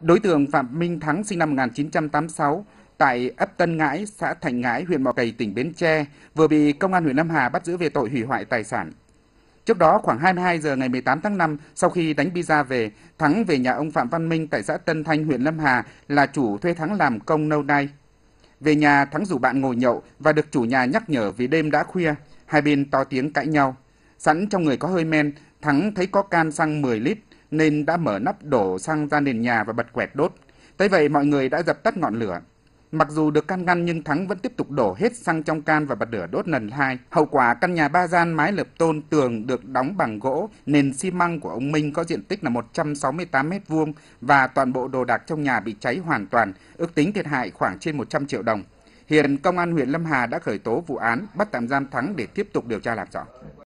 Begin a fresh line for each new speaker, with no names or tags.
Đối tượng Phạm Minh Thắng sinh năm 1986 tại ấp Tân Ngãi, xã Thành Ngãi, huyện Mỏ Cày, tỉnh Bến Tre vừa bị công an huyện Nam Hà bắt giữ về tội hủy hoại tài sản. Trước đó khoảng 22 giờ ngày 18 tháng 5, sau khi đánh pizza về, Thắng về nhà ông Phạm Văn Minh tại xã Tân Thanh, huyện Lâm Hà là chủ thuê Thắng làm công nâu đai. Về nhà, Thắng rủ bạn ngồi nhậu và được chủ nhà nhắc nhở vì đêm đã khuya, hai bên to tiếng cãi nhau. Sẵn trong người có hơi men, Thắng thấy có can xăng 10 lít nên đã mở nắp đổ xăng ra nền nhà và bật quẹt đốt. Tới vậy mọi người đã dập tắt ngọn lửa. Mặc dù được can ngăn nhưng Thắng vẫn tiếp tục đổ hết xăng trong can và bật lửa đốt lần hai. Hậu quả căn nhà ba gian mái lợp tôn tường được đóng bằng gỗ, nền xi măng của ông Minh có diện tích là 168 m vuông và toàn bộ đồ đạc trong nhà bị cháy hoàn toàn, ước tính thiệt hại khoảng trên 100 triệu đồng. Hiện công an huyện Lâm Hà đã khởi tố vụ án, bắt tạm giam Thắng để tiếp tục điều tra làm rõ.